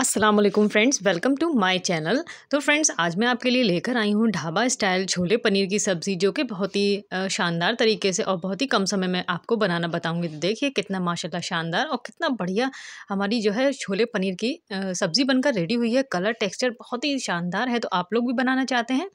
Aslam friends welcome to my channel तो friends आज मैं आपके लिए लेकर आई हूँ ढाबा स्टाइल छोले पनीर की सब्ज़ी जो कि बहुत ही शानदार तरीके से और बहुत ही कम समय में आपको बनाना बताऊँगी तो देखिए कितना माशाल्लाह शानदार और कितना बढ़िया हमारी जो है छोले पनीर की सब्ज़ी बनकर रेडी हुई है कलर टेक्स्चर बहुत ही शानदार है तो आप लोग भी बनाना चाहते हैं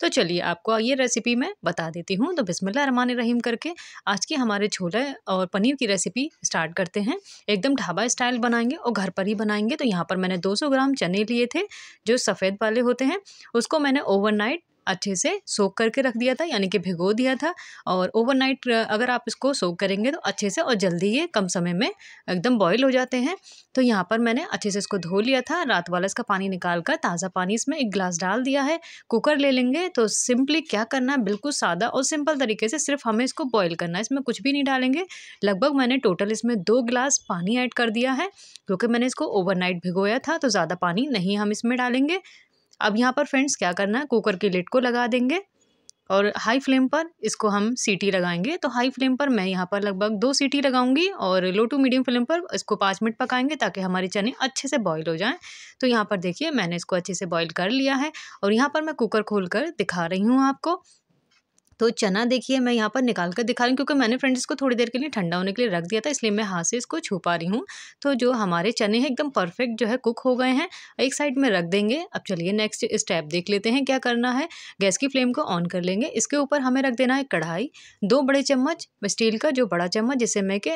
तो चलिए आपको ये रेसिपी मैं बता देती हूँ तो बिसमिल्ल रहीम करके आज की हमारे छोले और पनीर की रेसिपी स्टार्ट करते हैं एकदम ढाबा स्टाइल बनाएंगे और घर पर ही बनाएंगे तो यहाँ पर मैं मैंने 200 ग्राम चने लिए थे जो सफ़ेद वाले होते हैं उसको मैंने ओवरनाइट अच्छे से सोख करके रख दिया था यानी कि भिगो दिया था और ओवरनाइट अगर आप इसको सोख करेंगे तो अच्छे से और जल्दी ये कम समय में एकदम बॉयल हो जाते हैं तो यहाँ पर मैंने अच्छे से इसको धो लिया था रात वाला इसका पानी निकाल कर ताज़ा पानी इसमें एक गिलास डाल दिया है कुकर ले लेंगे तो सिंपली क्या करना है बिल्कुल सादा और सिंपल तरीके से सिर्फ हमें इसको बॉयल करना है इसमें कुछ भी नहीं डालेंगे लगभग मैंने टोटल इसमें दो गिलास पानी ऐड कर दिया है क्योंकि मैंने इसको ओवरनाइट भिगोया था तो ज़्यादा पानी नहीं हम इसमें डालेंगे अब यहाँ पर फ्रेंड्स क्या करना है कुकर के लिट को लगा देंगे और हाई फ्लेम पर इसको हम सीटी लगाएंगे तो हाई फ्लेम पर मैं यहाँ पर लगभग दो सीटी लगाऊंगी और लो टू मीडियम फ्लेम पर इसको पाँच मिनट पकाएंगे ताकि हमारे चने अच्छे से बॉईल हो जाएं तो यहाँ पर देखिए मैंने इसको अच्छे से बॉईल कर लिया है और यहाँ पर मैं कुकर खोल कर दिखा रही हूँ आपको तो चना देखिए मैं यहाँ पर निकाल कर दिखा रही हूँ क्योंकि मैंने फ्रेंड्स इसको थोड़ी देर के लिए ठंडा होने के लिए रख दिया था इसलिए मैं हाथ से इसको छुपा रही हूँ तो जो हमारे चने हैं एकदम परफेक्ट जो है कुक हो गए हैं एक साइड में रख देंगे अब चलिए नेक्स्ट स्टेप देख लेते हैं क्या करना है गैस की फ्लेम को ऑन कर लेंगे इसके ऊपर हमें रख देना है कढ़ाई दो बड़े चम्मच स्टील का जो बड़ा चम्मच जिसे मैं के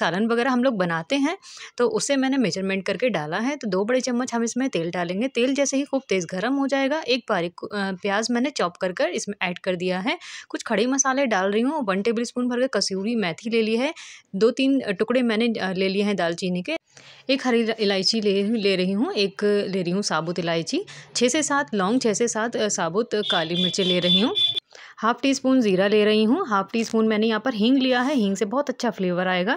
सालन वगैरह हम लोग बनाते हैं तो उसे मैंने मेजरमेंट करके डाला है तो दो बड़े चम्मच हम इसमें तेल डालेंगे तेल जैसे ही खूब तेज़ गर्म हो जाएगा एक बारीक प्याज मैंने चॉप कर कर इसमें ऐड कर दिया है कुछ खड़े मसाले डाल रही हूँ वन टेबल स्पून भर के कसूरी मेथी ले ली है दो तीन टुकड़े मैंने ले लिए हैं दालचीनी के एक हरी इलायची ले ले रही हूँ एक ले रही हूँ साबुत इलायची छः से सात लौंग छः से सात साबुत काली मिर्ची ले रही हूँ हाफ टी स्पून ज़ीरा ले रही हूँ हाफ टी स्पून मैंने यहाँ पर हींग लिया है हींग से बहुत अच्छा फ्लेवर आएगा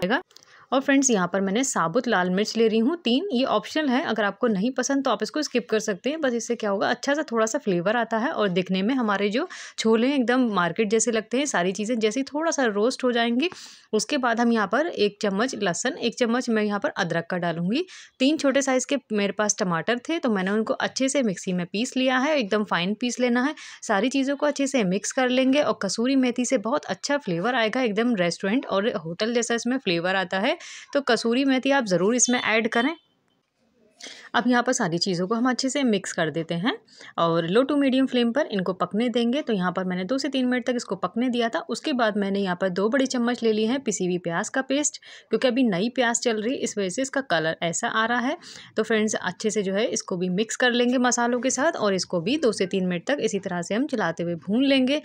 और फ्रेंड्स यहाँ पर मैंने साबुत लाल मिर्च ले रही हूँ तीन ये ऑप्शनल है अगर आपको नहीं पसंद तो आप इसको स्किप कर सकते हैं बस इससे क्या होगा अच्छा सा थोड़ा सा फ्लेवर आता है और दिखने में हमारे जो छोले एकदम मार्केट जैसे लगते हैं सारी चीज़ें जैसे थोड़ा सा रोस्ट हो जाएंगी उसके बाद हम यहाँ पर एक चम्मच लहसन एक चम्मच मैं यहाँ पर अदरक का डालूंगी तीन छोटे साइज़ के मेरे पास टमाटर थे तो मैंने उनको अच्छे से मिक्सी में पीस लिया है एकदम फाइन पीस लेना है सारी चीज़ों को अच्छे से मिक्स कर लेंगे और कसूरी मेथी से बहुत अच्छा फ्लेवर आएगा एकदम रेस्टोरेंट और होटल जैसा इसमें फ्लेवर आता है तो कसूरी मेथी आप ज़रूर इसमें ऐड करें अब यहाँ पर सारी चीज़ों को हम अच्छे से मिक्स कर देते हैं और लो टू मीडियम फ्लेम पर इनको पकने देंगे तो यहाँ पर मैंने दो से तीन मिनट तक इसको पकने दिया था उसके बाद मैंने यहाँ पर दो बड़े चम्मच ले लिए हैं पिसी हुई प्याज का पेस्ट क्योंकि अभी नई प्याज चल रही इस वजह से इसका कलर ऐसा आ रहा है तो फ्रेंड्स अच्छे से जो है इसको भी मिक्स कर लेंगे मसालों के साथ और इसको भी दो से तीन मिनट तक इसी तरह से हम चलाते हुए भून लेंगे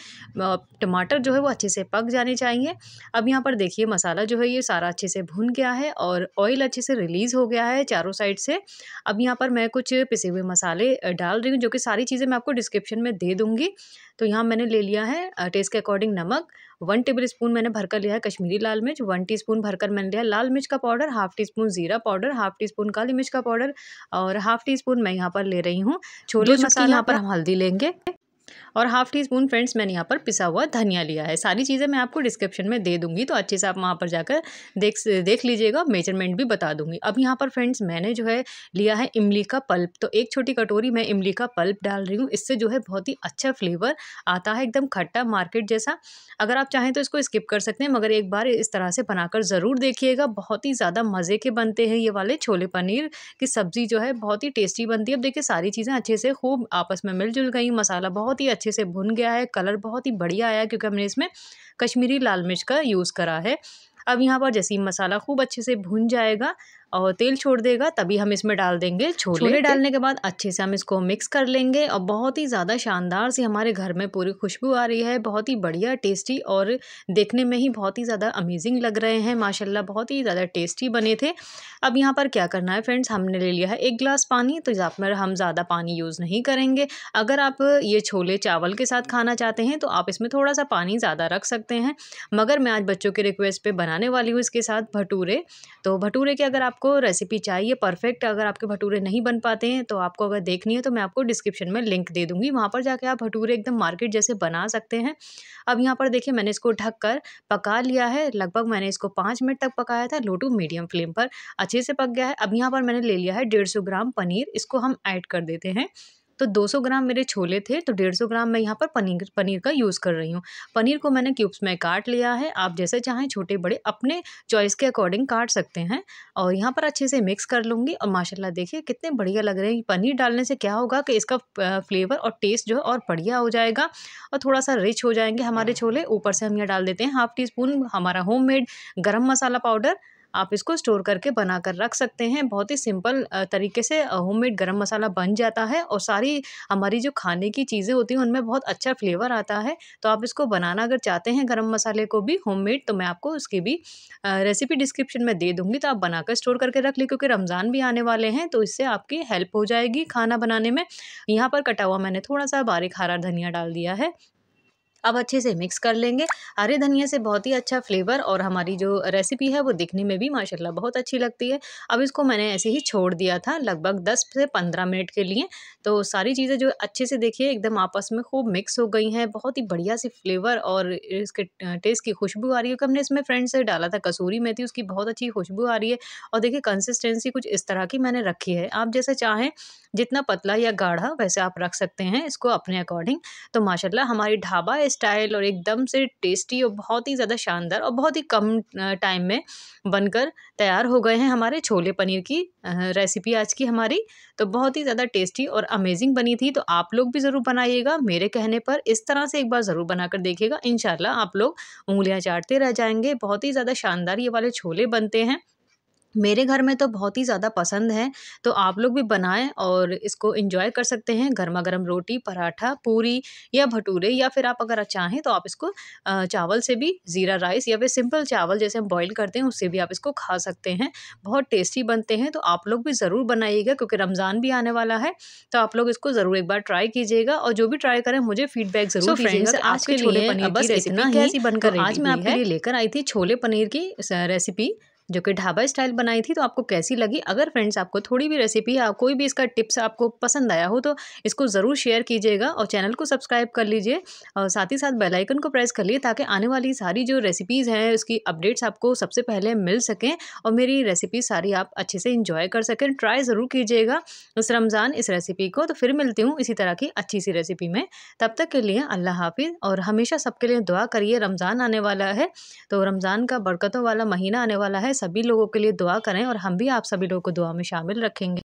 टमाटर जो है वो अच्छे से पक जाने चाहिए अब यहाँ पर देखिए मसाला जो है ये सारा अच्छे से भून गया है और ऑयल अच्छे से रिलीज़ हो गया है चारों साइड से अब यहाँ पर मैं कुछ पिसे हुए मसाले डाल रही हूँ जो कि सारी चीज़ें मैं आपको डिस्क्रिप्शन में दे दूँगी तो यहाँ मैंने ले लिया है टेस्ट के अकॉर्डिंग नमक वन टेबल स्पून मैंने भरकर लिया है कश्मीरी लाल मिर्च वन टी स्पून भरकर मैंने लिया लाल मिर्च का पाउडर हाफ टी स्पून जीरा पाउडर हाफ टी स्पून काली मिर्च का पाउडर और हाफ टी स्पून मैं यहाँ पर ले रही हूँ छोले मसाले यहाँ पर हम हल्दी लेंगे और हाफ़ टी स्पून फ्रेंड्स मैंने यहाँ पर पिसा हुआ धनिया लिया है सारी चीज़ें मैं आपको डिस्क्रिप्शन में दे दूँगी तो अच्छे से आप वहाँ पर जाकर देख देख लीजिएगा मेजरमेंट भी बता दूँगी अब यहाँ पर फ्रेंड्स मैंने जो है लिया है इमली का पल्प तो एक छोटी कटोरी मैं इमली का पल्प डाल रही हूँ इससे जो है बहुत ही अच्छा फ्लेवर आता है एकदम खट्टा मार्केट जैसा अगर आप चाहें तो इसको स्किप कर सकते हैं मगर एक बार इस तरह से बनाकर ज़रूर देखिएगा बहुत ही ज़्यादा मज़े के बनते हैं ये वाले छोले पनीर की सब्ज़ी जो है बहुत ही टेस्टी बनती है अब देखिए सारी चीज़ें अच्छे से खूब आपस में मिलजुल गई मसाला बहुत ही अच्छे से भुन गया है कलर बहुत ही बढ़िया आया है क्योंकि हमने इसमें कश्मीरी लाल मिर्च का यूज़ करा है अब यहाँ पर जैसे मसाला खूब अच्छे से भुन जाएगा और तेल छोड़ देगा तभी हम इसमें डाल देंगे छोले छोले डालने के बाद अच्छे से हम इसको मिक्स कर लेंगे और बहुत ही ज़्यादा शानदार सी हमारे घर में पूरी खुशबू आ रही है बहुत ही बढ़िया टेस्टी और देखने में ही बहुत ही ज़्यादा अमेजिंग लग रहे हैं माशाल्लाह बहुत ही ज़्यादा टेस्टी बने थे अब यहाँ पर क्या करना है फ्रेंड्स हमने ले लिया है एक गिलास पानी तो यहाँ पर हम ज़्यादा पानी यूज़ नहीं करेंगे अगर आप ये छोले चावल के साथ खाना चाहते हैं तो आप इसमें थोड़ा सा पानी ज़्यादा रख सकते हैं मगर मैं आज बच्चों के रिक्वेस्ट पर बनाने वाली हूँ इसके साथ भटूरे तो भटूरे के अगर आप आपको रेसिपी चाहिए परफेक्ट अगर आपके भटूरे नहीं बन पाते हैं तो आपको अगर देखनी है तो मैं आपको डिस्क्रिप्शन में लिंक दे दूँगी वहाँ पर जाके आप भटूरे एकदम मार्केट जैसे बना सकते हैं अब यहाँ पर देखिए मैंने इसको ढक कर पका लिया है लगभग मैंने इसको पाँच मिनट तक पकाया था लो टू मीडियम फ्लेम पर अच्छे से पक गया है अब यहाँ पर मैंने ले लिया है डेढ़ ग्राम पनीर इसको हम ऐड कर देते हैं तो 200 ग्राम मेरे छोले थे तो 150 ग्राम मैं यहाँ पर पनीर पनीर का यूज़ कर रही हूँ पनीर को मैंने क्यूब्स में काट लिया है आप जैसे चाहें छोटे बड़े अपने चॉइस के अकॉर्डिंग काट सकते हैं और यहाँ पर अच्छे से मिक्स कर लूँगी और माशाला देखिए कितने बढ़िया लग रहे हैं पनीर डालने से क्या होगा कि इसका फ्लेवर और टेस्ट जो है और बढ़िया हो जाएगा और थोड़ा सा रिच हो जाएंगे हमारे हाँ। छोले ऊपर से हम यह डाल देते हैं हाफ़ टी स्पून हमारा homemade garam masala powder आप इसको स्टोर करके बना कर रख सकते हैं बहुत ही सिंपल तरीके से होममेड गरम मसाला बन जाता है और सारी हमारी जो खाने की चीज़ें होती हैं उनमें बहुत अच्छा फ्लेवर आता है तो आप इसको बनाना अगर चाहते हैं गरम मसाले को भी होममेड तो मैं आपको उसकी भी रेसिपी डिस्क्रिप्शन में दे दूँगी तो आप बनाकर स्टोर करके रख लें क्योंकि रमज़ान भी आने वाले हैं तो इससे आपकी हेल्प हो जाएगी खाना बनाने में यहाँ पर कटा हुआ मैंने थोड़ा सा बारीक हरा धनिया डाल दिया है अब अच्छे से मिक्स कर लेंगे हरे धनिया से बहुत ही अच्छा फ्लेवर और हमारी जो रेसिपी है वो दिखने में भी माशाल्लाह बहुत अच्छी लगती है अब इसको मैंने ऐसे ही छोड़ दिया था लगभग दस से पंद्रह मिनट के लिए तो सारी चीज़ें जो अच्छे से देखिए एकदम आपस में खूब मिक्स हो गई हैं बहुत ही बढ़िया सी फ्लेवर और इसके टेस्ट की खुशबू आ रही है हमने इसमें फ्रेंड से डाला था कसूरी मेथी उसकी बहुत अच्छी खुशबू आ रही है और देखिए कंसिस्टेंसी कुछ इस तरह की मैंने रखी है आप जैसे चाहें जितना पतला या गाढ़ा वैसे आप रख सकते हैं इसको अपने अकॉर्डिंग तो माशाल्लाह हमारी ढाबा स्टाइल और एकदम से टेस्टी और बहुत ही ज़्यादा शानदार और बहुत ही कम टाइम में बनकर तैयार हो गए हैं हमारे छोले पनीर की रेसिपी आज की हमारी तो बहुत ही ज़्यादा टेस्टी और अमेजिंग बनी थी तो आप लोग भी ज़रूर बनाइएगा मेरे कहने पर इस तरह से एक बार ज़रूर बनाकर देखिएगा इन आप लोग उंगलियाँ चाटते रह जाएंगे बहुत ही ज़्यादा शानदार ये वाले छोले बनते हैं मेरे घर में तो बहुत ही ज़्यादा पसंद है तो आप लोग भी बनाएं और इसको इंजॉय कर सकते हैं गर्मा गर्म रोटी पराठा पूरी या भटूरे या फिर आप अगर चाहें तो आप इसको चावल से भी ज़ीरा राइस या फिर सिंपल चावल जैसे हम बॉईल करते हैं उससे भी आप इसको खा सकते हैं बहुत टेस्टी बनते हैं तो आप लोग भी ज़रूर बनाइएगा क्योंकि रमज़ान भी आने वाला है तो आप लोग इसको ज़रूर एक बार ट्राई कीजिएगा और जो भी ट्राई करें मुझे फीडबैक ज़रूर फ्रेंड्स आज के छोले पनीर बस इतना ही बनकर तो आज मैं आपके लिए लेकर आई थी छोले पनीर की रेसिपी जो कि ढाबा स्टाइल बनाई थी तो आपको कैसी लगी अगर फ्रेंड्स आपको थोड़ी भी रेसिपी या कोई भी इसका टिप्स आपको पसंद आया हो तो इसको ज़रूर शेयर कीजिएगा और चैनल को सब्सक्राइब कर लीजिए और साथ ही साथ बेलाइकन को प्रेस कर लिए ताकि आने वाली सारी जो रेसिपीज़ हैं उसकी अपडेट्स आपको सबसे पहले मिल सकें और मेरी रेसिपी सारी आप अच्छे से इंजॉय कर सकें ट्राई ज़रूर कीजिएगा उस रमज़ान इस रेसिपी को तो फिर मिलती हूँ इसी तरह की अच्छी सी रेसिपी में तब तक के लिए अल्लाह हाफिज़ और हमेशा सबके लिए दुआ करिए रमज़ान आने वाला है तो रमज़ान का बरकतों वाला महीना आने वाला है सभी लोगों के लिए दुआ करें और हम भी आप सभी लोगों को दुआ में शामिल रखेंगे